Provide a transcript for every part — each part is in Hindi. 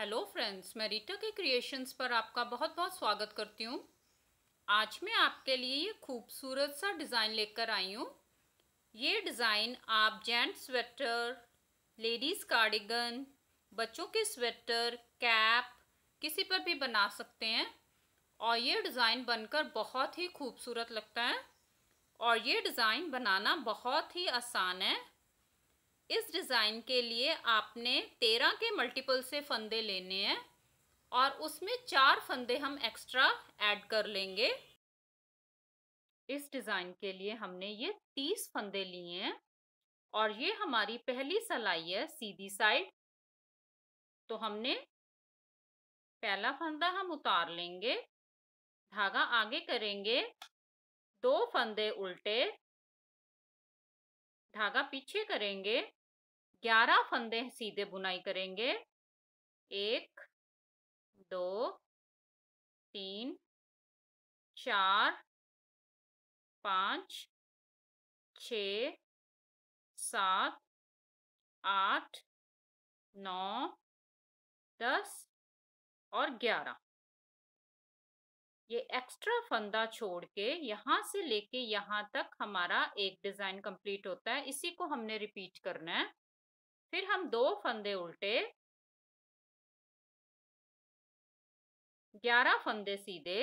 हेलो फ्रेंड्स मैं रीटा के क्रिएशंस पर आपका बहुत बहुत स्वागत करती हूँ आज मैं आपके लिए ये खूबसूरत सा डिज़ाइन लेकर आई हूँ ये डिज़ाइन आप जेंट्स स्वेटर लेडीज़ कार्डिगन बच्चों के स्वेटर कैप किसी पर भी बना सकते हैं और ये डिज़ाइन बनकर बहुत ही खूबसूरत लगता है और ये डिज़ाइन बनाना बहुत ही आसान है इस डिज़ाइन के लिए आपने तेरह के मल्टीपल से फंदे लेने हैं और उसमें चार फंदे हम एक्स्ट्रा ऐड कर लेंगे इस डिज़ाइन के लिए हमने ये तीस फंदे लिए हैं और ये हमारी पहली सलाई है सीधी साइड तो हमने पहला फंदा हम उतार लेंगे धागा आगे करेंगे दो फंदे उल्टे धागा पीछे करेंगे ग्यारह फंदे सीधे बुनाई करेंगे एक दो तीन चार पाँच छ सात आठ नौ दस और ग्यारह ये एक्स्ट्रा फंदा छोड़ के यहाँ से लेके यहाँ तक हमारा एक डिज़ाइन कंप्लीट होता है इसी को हमने रिपीट करना है फिर हम दो फंदे उल्टे ग्यारह फंदे सीधे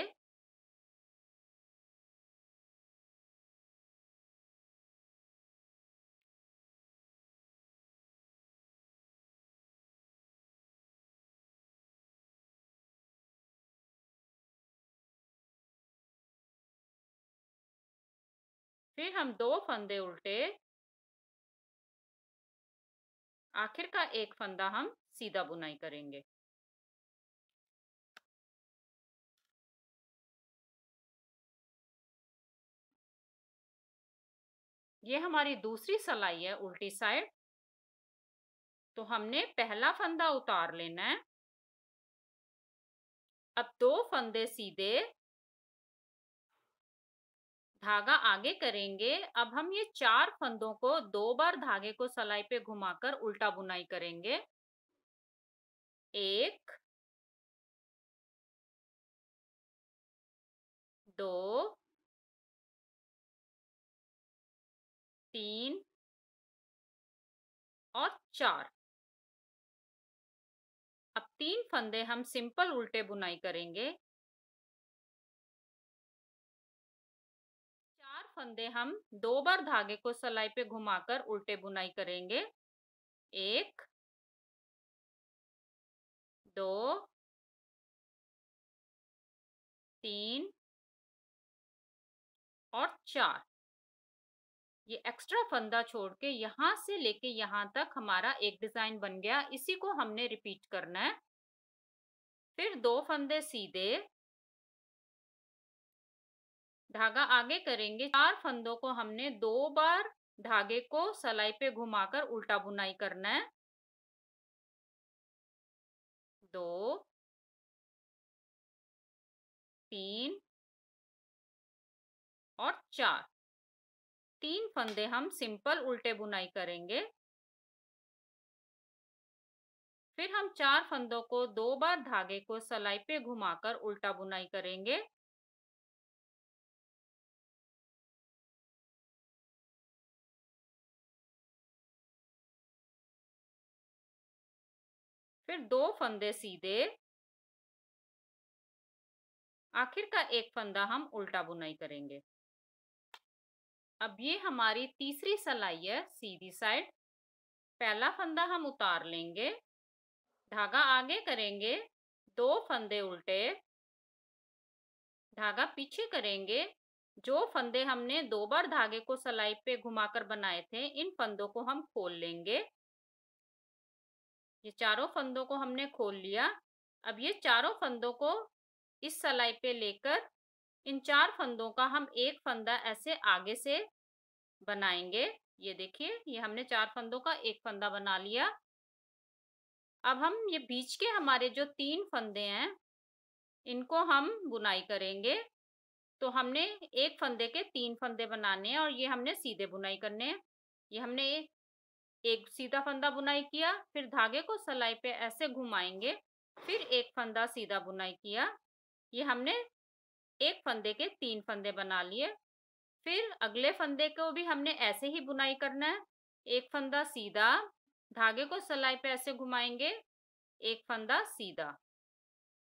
फिर हम दो फंदे उल्टे आखिर का एक फंदा हम सीधा बुनाई करेंगे ये हमारी दूसरी सलाई है उल्टी साइड तो हमने पहला फंदा उतार लेना है अब दो फंदे सीधे धागा आगे करेंगे अब हम ये चार फंदों को दो बार धागे को सलाई पे घुमाकर उल्टा बुनाई करेंगे एक दो तीन और चार अब तीन फंदे हम सिंपल उल्टे बुनाई करेंगे फंदे हम दो बार धागे को सलाई पे घुमाकर उल्टे बुनाई करेंगे एक दो तीन और चार ये एक्स्ट्रा फंदा छोड़ के यहां से लेके यहां तक हमारा एक डिज़ाइन बन गया इसी को हमने रिपीट करना है फिर दो फंदे सीधे धागा आगे करेंगे चार फंदों को हमने दो बार धागे को सलाई पे घुमाकर उल्टा बुनाई करना है दो तीन और चार तीन फंदे हम सिंपल उल्टे बुनाई करेंगे फिर हम चार फंदों को दो बार धागे को सलाई पे घुमाकर उल्टा बुनाई करेंगे फिर दो फंदे सीधे आखिर का एक फंदा हम उल्टा बुनाई करेंगे अब ये हमारी तीसरी सलाई है सीधी साइड पहला फंदा हम उतार लेंगे धागा आगे करेंगे दो फंदे उल्टे धागा पीछे करेंगे जो फंदे हमने दो बार धागे को सलाई पे घुमाकर बनाए थे इन फंदों को हम खोल लेंगे ये चारों फंदों को हमने खोल लिया अब ये चारों फंदों को इस सलाई पे लेकर इन चार फंदों का हम एक फंदा ऐसे आगे से बनाएंगे ये देखिए ये हमने चार फंदों का एक फंदा बना लिया अब हम ये बीच के हमारे जो तीन फंदे हैं इनको हम बुनाई करेंगे तो हमने एक फंदे के तीन फंदे बनाने हैं और ये हमने सीधे बुनाई करने हैं ये हमने एक सीधा फंदा बुनाई किया फिर धागे को सलाई पे ऐसे घुमाएंगे फिर एक फंदा सीधा बुनाई किया ये हमने एक फंदे के तीन फंदे बना लिए फिर अगले फंदे को भी हमने ऐसे ही बुनाई करना है एक फंदा सीधा धागे को सलाई पे ऐसे घुमाएंगे एक फंदा सीधा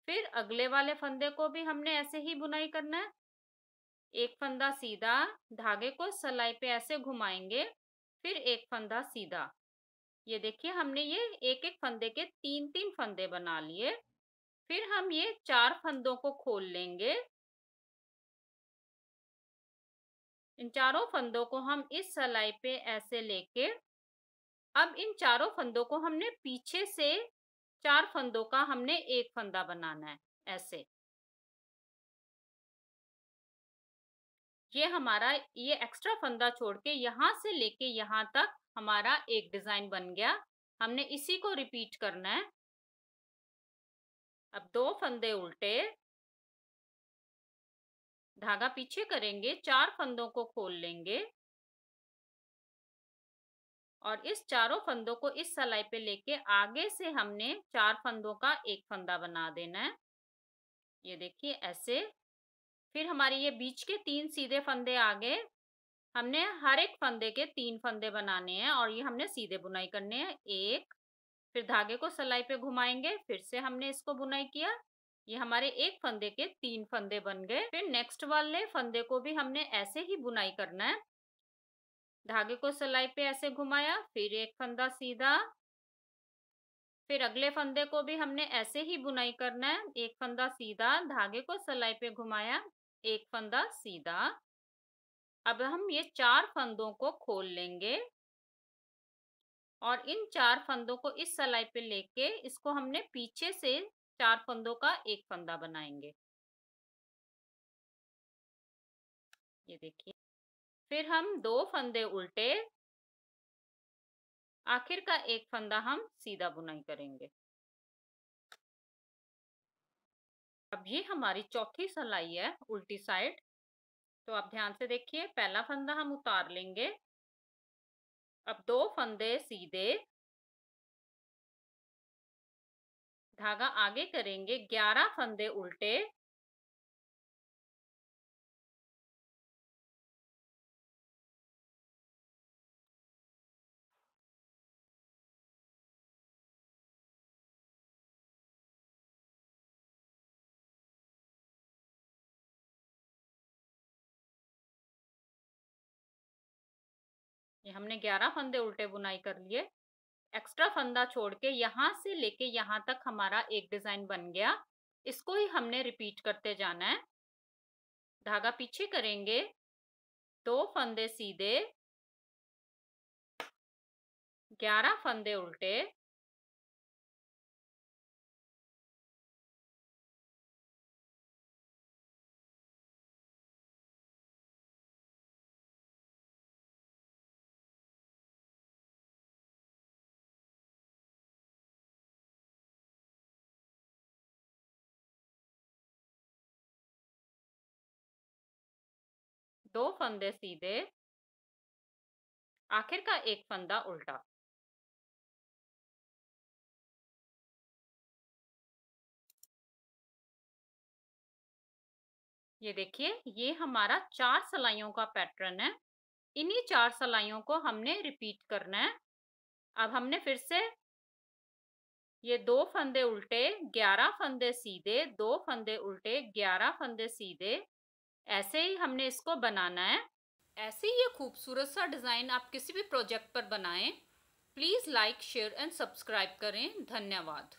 फिर अगले वाले फंदे को भी हमने ऐसे ही बुनाई करना है एक फंदा सीधा धागे को सलाई पे ऐसे घुमाएंगे फिर एक फंदा सीधा ये देखिए हमने ये एक एक फंदे के तीन तीन फंदे बना लिए फिर हम ये चार फंदों को खोल लेंगे इन चारों फंदों को हम इस सलाई पे ऐसे लेके अब इन चारों फंदों को हमने पीछे से चार फंदों का हमने एक फंदा बनाना है ऐसे ये हमारा ये एक्स्ट्रा फंदा छोड़ के यहाँ से लेके यहाँ तक हमारा एक डिजाइन बन गया हमने इसी को रिपीट करना है अब दो फंदे उल्टे धागा पीछे करेंगे चार फंदों को खोल लेंगे और इस चारों फंदों को इस सलाई पे लेके आगे से हमने चार फंदों का एक फंदा बना देना है ये देखिए ऐसे फिर हमारे ये बीच के तीन सीधे फंदे आ गए हमने हर एक फंदे के तीन फंदे बनाने हैं और ये हमने सीधे बुनाई करने हैं एक फिर धागे को सलाई पे घुमाएंगे फिर से हमने इसको बुनाई किया ये हमारे एक फंदे के तीन फंदे बन गए फिर नेक्स्ट वाले फंदे को भी हमने ऐसे ही बुनाई करना है धागे को सलाई पे ऐसे घुमाया फिर एक फंदा सीधा फिर अगले फंदे को भी हमने ऐसे ही बुनाई करना है एक फंदा सीधा धागे को सलाई पे घुमाया एक फंदा सीधा अब हम ये चार फंदों को खोल लेंगे और इन चार फंदों को इस सलाई पे लेके इसको हमने पीछे से चार फंदों का एक फंदा बनाएंगे ये देखिए फिर हम दो फंदे उल्टे आखिर का एक फंदा हम सीधा बुनाई करेंगे अब ये हमारी चौथी सलाई है उल्टी साइड तो आप ध्यान से देखिए पहला फंदा हम उतार लेंगे अब दो फंदे सीधे धागा आगे करेंगे ग्यारह फंदे उल्टे हमने ग्यारह फंदे उल्टे बुनाई कर लिए एक्स्ट्रा फंदा छोड़ के यहाँ से लेके यहाँ तक हमारा एक डिज़ाइन बन गया इसको ही हमने रिपीट करते जाना है धागा पीछे करेंगे दो फंदे सीधे ग्यारह फंदे उल्टे दो फंदे सीधे आखिर का एक फंदा उल्टा ये देखिए ये हमारा चार सलाइयों का पैटर्न है इन्हीं चार सलाइयों को हमने रिपीट करना है अब हमने फिर से ये दो फंदे उल्टे ग्यारह फंदे सीधे दो फंदे उल्टे ग्यारह फंदे सीधे ऐसे ही हमने इसको बनाना है ऐसे ही ये खूबसूरत सा डिज़ाइन आप किसी भी प्रोजेक्ट पर बनाएं please like share and subscribe करें धन्यवाद